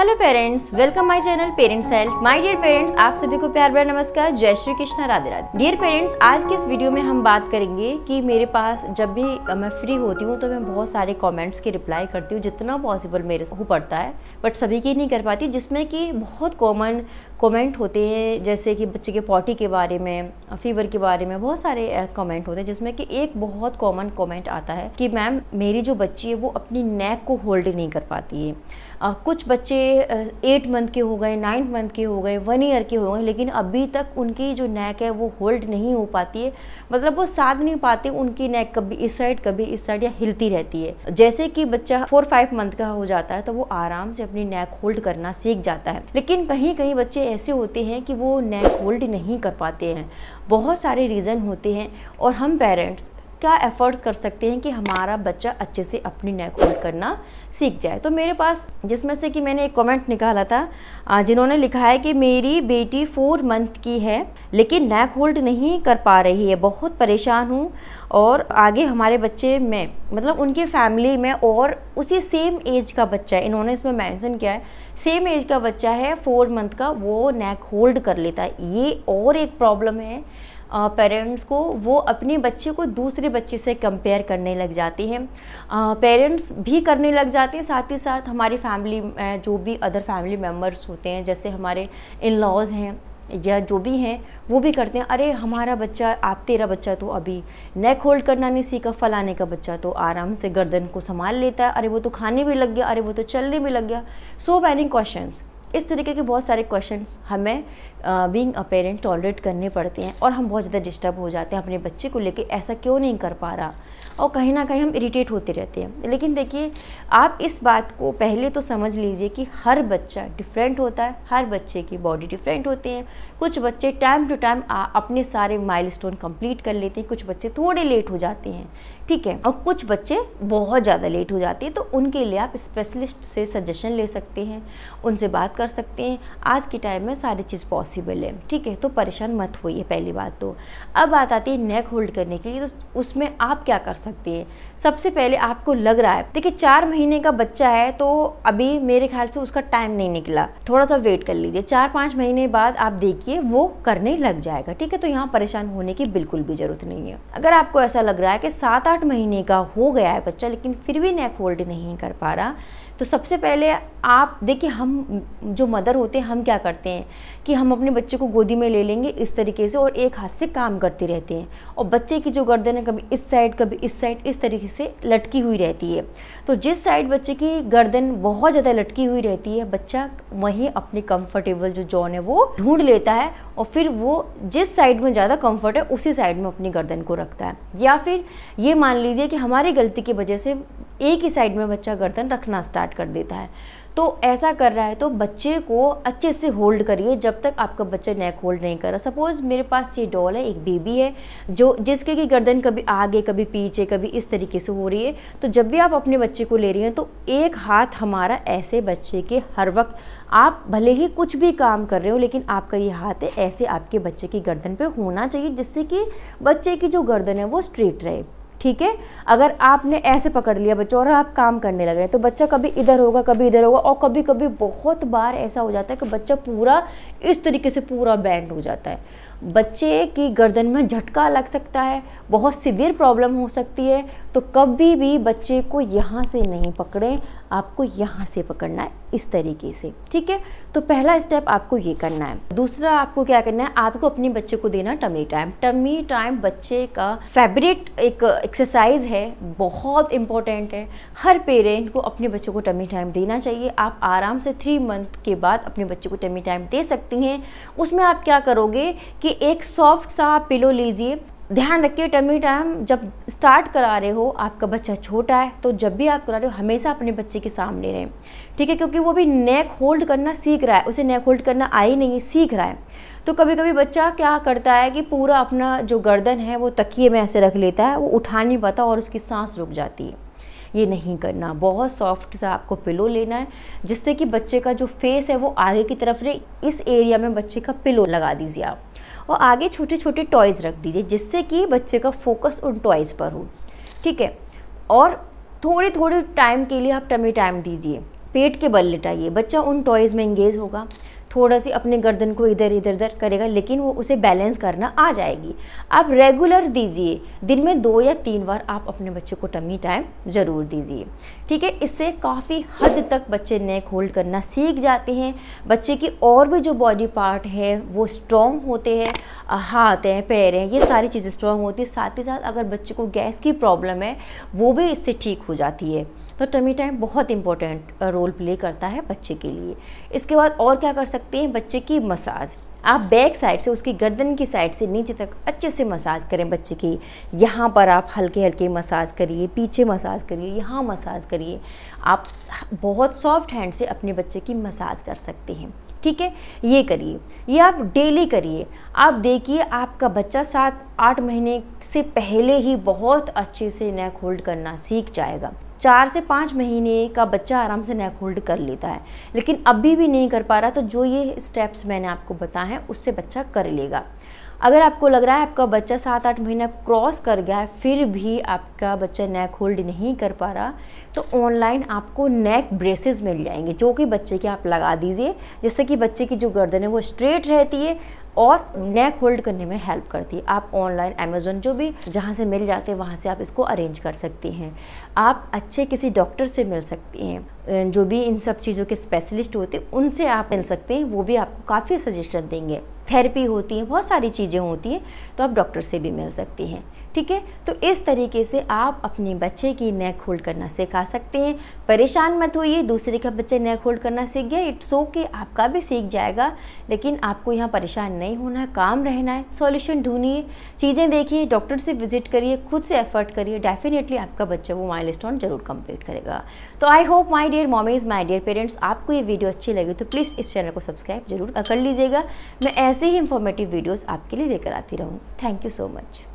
hello parents welcome my channel parents help my dear parents आप सभी को प्यार भरा नमस्कार जय श्री कृष्णा राधे राधे डियर पेरेंट्स आज के इस वीडियो में हम बात करेंगे कि मेरे पास जब भी मैं फ्री होती हूँ तो मैं बहुत सारे कमेंट्स की रिप्लाई करती हूँ जितना पॉसिबल मेरे को पड़ता है बट सभी की नहीं कर पाती जिसमें कि बहुत कॉमन कमेंट होते हैं जैसे कि बच्चे के पॉटी के बारे में फीवर के बारे में बहुत सारे कमेंट होते हैं जिसमें कि एक बहुत कॉमन कमेंट आता है कि मैम मेरी जो बच्ची है वो अपनी नेक को होल्ड नहीं कर पाती है आ, कुछ बच्चे एट मंथ के हो गए नाइन्थ मंथ के हो गए वन ईयर के हो गए लेकिन अभी तक उनकी जो नेक है वो होल्ड नहीं हो पाती है मतलब वो साध नहीं पाते उनकी नेक कभी इस साइड कभी इस साइड या हिलती रहती है जैसे कि बच्चा फोर फाइव मंथ का हो जाता है तो वो आराम से अपनी नेक होल्ड करना सीख जाता है लेकिन कहीं कहीं बच्चे ऐसे होते हैं कि वो नेक होल्ड नहीं कर पाते हैं बहुत सारे रीज़न होते हैं और हम पेरेंट्स क्या एफर्ट्स कर सकते हैं कि हमारा बच्चा अच्छे से अपनी नेक होल्ड करना सीख जाए तो मेरे पास जिसमें से कि मैंने एक कमेंट निकाला था जिन्होंने लिखा है कि मेरी बेटी फोर मंथ की है लेकिन नेक होल्ड नहीं कर पा रही है बहुत परेशान हूँ और आगे हमारे बच्चे में मतलब उनके फैमिली में और उसी सेम एज का बच्चा है इन्होंने इसमें मैंसन किया है सेम एज का बच्चा है फोर मंथ का वो नेक होल्ड कर लेता है ये और एक प्रॉब्लम है पेरेंट्स को वो अपने बच्चे को दूसरे बच्चे से कंपेयर करने लग जाते हैं पेरेंट्स भी करने लग जाते हैं साथ ही साथ हमारी फैमिली जो भी अदर फैमिली मेम्बर्स होते हैं जैसे हमारे इन लॉज हैं या जो भी हैं वो भी करते हैं अरे हमारा बच्चा आप तेरा बच्चा तो अभी नेक होल्ड करना नहीं सीखा फलाने का बच्चा तो आराम से गर्दन को संभाल लेता है अरे वो तो खाने भी लग गया अरे वो तो चलने भी लग गया सो मैनी क्वेश्चंस इस तरीके के बहुत सारे क्वेश्चन हमें बींग अ पेरेंट टॉलरेट करने पड़ते हैं और हम बहुत ज़्यादा डिस्टर्ब हो जाते हैं अपने बच्चे को लेके ऐसा क्यों नहीं कर पा रहा और कहीं ना कहीं हम इरिटेट होते रहते हैं लेकिन देखिए आप इस बात को पहले तो समझ लीजिए कि हर बच्चा डिफरेंट होता है हर बच्चे की बॉडी डिफरेंट होती है कुछ बच्चे टाइम टू टाइम अपने सारे स्टोन कम्प्लीट कर लेते हैं कुछ बच्चे थोड़े लेट हो जाते हैं ठीक है और कुछ बच्चे बहुत ज़्यादा लेट हो जाते हैं तो उनके लिए आप स्पेशलिस्ट से सजेशन ले सकते हैं उनसे बात कर सकते हैं आज के टाइम में सारी चीज़ पॉसिबल है ठीक है तो परेशान मत होइए पहली बात तो अब बात आती है नेक होल्ड करने के लिए तो उसमें आप क्या कर सकते हैं सबसे पहले आपको लग रहा है देखिए चार महीने का बच्चा है तो अभी मेरे ख्याल से उसका टाइम नहीं निकला थोड़ा सा वेट कर लीजिए चार पाँच महीने बाद आप देखिए वो करने लग जाएगा ठीक है तो यहाँ परेशान होने की बिल्कुल भी ज़रूरत नहीं है अगर आपको ऐसा लग रहा है कि सात आठ महीने का हो गया है बच्चा लेकिन फिर भी नेक होल्ड नहीं कर पा रहा तो सबसे पहले आप देखिए हम जो मदर होते हैं हम क्या करते हैं कि हम अपने बच्चे को गोदी में ले लेंगे इस तरीके से और एक हाथ से काम करते रहते हैं और बच्चे की जो गर्दन है कभी इस साइड कभी इस साइड इस तरीके से लटकी हुई रहती है तो जिस साइड बच्चे की गर्दन बहुत ज़्यादा लटकी हुई रहती है बच्चा वहीं अपनी कंफर्टेबल जो जॉन है वो ढूंढ लेता है और फिर वो जिस साइड में ज़्यादा कम्फर्ट है उसी साइड में अपनी गर्दन को रखता है या फिर ये मान लीजिए कि हमारी गलती की वजह से एक ही साइड में बच्चा गर्दन रखना स्टार्ट कर देता है तो ऐसा कर रहा है तो बच्चे को अच्छे से होल्ड करिए जब तक आपका बच्चा नेक होल्ड नहीं कर रहा सपोज़ मेरे पास ये डॉल है एक बेबी है जो जिसके की गर्दन कभी आगे कभी पीछे कभी इस तरीके से हो रही है तो जब भी आप अपने बच्चे को ले रही हैं तो एक हाथ हमारा ऐसे बच्चे के हर वक्त आप भले ही कुछ भी काम कर रहे हो लेकिन आपका ये हाथ है ऐसे आपके बच्चे की गर्दन पर होना चाहिए जिससे कि बच्चे की जो गर्दन है वो स्ट्रेट रहे ठीक है अगर आपने ऐसे पकड़ लिया बच्चों और आप काम करने लग रहे हैं तो बच्चा कभी इधर होगा कभी इधर होगा और कभी कभी बहुत बार ऐसा हो जाता है कि बच्चा पूरा इस तरीके से पूरा बैंड हो जाता है बच्चे की गर्दन में झटका लग सकता है बहुत सिवियर प्रॉब्लम हो सकती है तो कभी भी बच्चे को यहाँ से नहीं पकड़ें आपको यहाँ से पकड़ना है इस तरीके से ठीक है तो पहला स्टेप आपको ये करना है दूसरा आपको क्या करना है आपको अपने बच्चे को देना टमी टाइम टमी टाइम बच्चे का फेवरेट एक एक्सरसाइज है बहुत इंपॉर्टेंट है हर पेरेंट को अपने बच्चों को टमी टाइम देना चाहिए आप आराम से थ्री मंथ के बाद अपने बच्चे को टमी टाइम दे सकती हैं उसमें आप क्या करोगे कि एक सॉफ्ट सा पिलो लीजिए ध्यान रखिए टमी टाइम जब स्टार्ट करा रहे हो आपका बच्चा छोटा है तो जब भी आप करा रहे हो हमेशा अपने बच्चे के सामने रहें ठीक है क्योंकि वो भी नेक होल्ड करना सीख रहा है उसे नेक होल्ड करना आई नहीं सीख रहा है तो कभी कभी बच्चा क्या करता है कि पूरा अपना जो गर्दन है वो तकिए में ऐसे रख लेता है वो उठा नहीं पाता और उसकी सांस रुक जाती है ये नहीं करना बहुत सॉफ्ट सा आपको पिलो लेना है जिससे कि बच्चे का जो फेस है वो आगे की तरफ रहे इस एरिया में बच्चे का पिलो लगा दीजिए आप और आगे छोटे छोटे टॉयज़ रख दीजिए जिससे कि बच्चे का फोकस उन टॉयज़ पर हो ठीक है और थोड़े थोड़े टाइम के लिए आप टमी टाइम दीजिए पेट के बल लिटाइए बच्चा उन टॉयज़ में इंगेज होगा थोड़ा सी अपने गर्दन को इधर इधर उधर करेगा लेकिन वो उसे बैलेंस करना आ जाएगी आप रेगुलर दीजिए दिन में दो या तीन बार आप अपने बच्चे को टमी टाइम ज़रूर दीजिए ठीक है इससे काफ़ी हद तक बच्चे नेक होल्ड करना सीख जाते हैं बच्चे की और भी जो बॉडी पार्ट है वो स्ट्रॉन्ग होते हैं हाथ हैं पैर हैं ये सारी चीज़ें स्ट्रॉन्ग होती है साथ ही साथ अगर बच्चे को गैस की प्रॉब्लम है वो भी इससे ठीक हो जाती है तो टमी टाइम बहुत इंपॉर्टेंट रोल प्ले करता है बच्चे के लिए इसके बाद और क्या कर सकते हैं बच्चे की मसाज आप बैक साइड से उसकी गर्दन की साइड से नीचे तक अच्छे से मसाज करें बच्चे की यहाँ पर आप हल्के हल्के मसाज करिए पीछे मसाज करिए यहाँ मसाज करिए आप बहुत सॉफ्ट हैंड से अपने बच्चे की मसाज कर सकते हैं ठीक है ये करिए ये आप डेली करिए आप देखिए आपका बच्चा सात आठ महीने से पहले ही बहुत अच्छे से नेक होल्ड करना सीख जाएगा चार से पाँच महीने का बच्चा आराम से नेक होल्ड कर लेता है लेकिन अभी भी नहीं कर पा रहा तो जो ये स्टेप्स मैंने आपको बताए हैं उससे बच्चा कर लेगा अगर आपको लग रहा है आपका बच्चा सात आठ महीना क्रॉस कर गया है फिर भी आपका बच्चा नेक होल्ड नहीं कर पा रहा तो ऑनलाइन आपको नेक ब्रेसेस मिल जाएंगे जो कि बच्चे के आप लगा दीजिए जिससे कि बच्चे की जो गर्दन है वो स्ट्रेट रहती है और नेक होल्ड करने में हेल्प करती है आप ऑनलाइन अमेजोन जो भी जहाँ से मिल जाते हैं वहाँ से आप इसको अरेंज कर सकती हैं आप अच्छे किसी डॉक्टर से मिल सकती हैं जो भी इन सब चीज़ों के स्पेशलिस्ट होते हैं उनसे आप मिल सकते हैं वो भी आपको काफ़ी सजेशन देंगे थेरेपी होती है बहुत सारी चीज़ें होती हैं तो आप डॉक्टर से भी मिल सकती हैं ठीक है तो इस तरीके से आप अपने बच्चे की नेक होल्ड करना सिखा सकते हैं परेशान मत होइए दूसरे का बच्चे नेक होल्ड करना सीख गया इट्स ओके आपका भी सीख जाएगा लेकिन आपको यहाँ परेशान नहीं होना है काम रहना है सॉल्यूशन ढूंढिए चीज़ें देखिए डॉक्टर से विजिट करिए खुद से एफर्ट करिए डेफिनेटली आपका बच्चा वो माइल ज़रूर कम्प्लीट करेगा तो I hope my dear mommies my dear parents आपको ये वीडियो अच्छी लगी तो प्लीज़ इस चैनल को सब्सक्राइब जरूर कर लीजिएगा मैं ऐसे ही इन्फॉर्मेटिव वीडियोज़ आपके लिए लेकर आती रहूँ थैंक यू सो मच